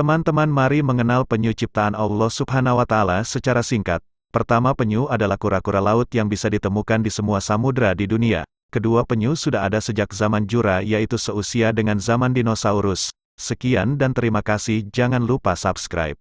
Teman-teman mari mengenal penyu ciptaan Allah subhanahu wa ta'ala secara singkat. Pertama penyu adalah kura-kura laut yang bisa ditemukan di semua samudera di dunia. Kedua penyu sudah ada sejak zaman Jura yaitu seusia dengan zaman dinosaurus. Sekian dan terima kasih jangan lupa subscribe.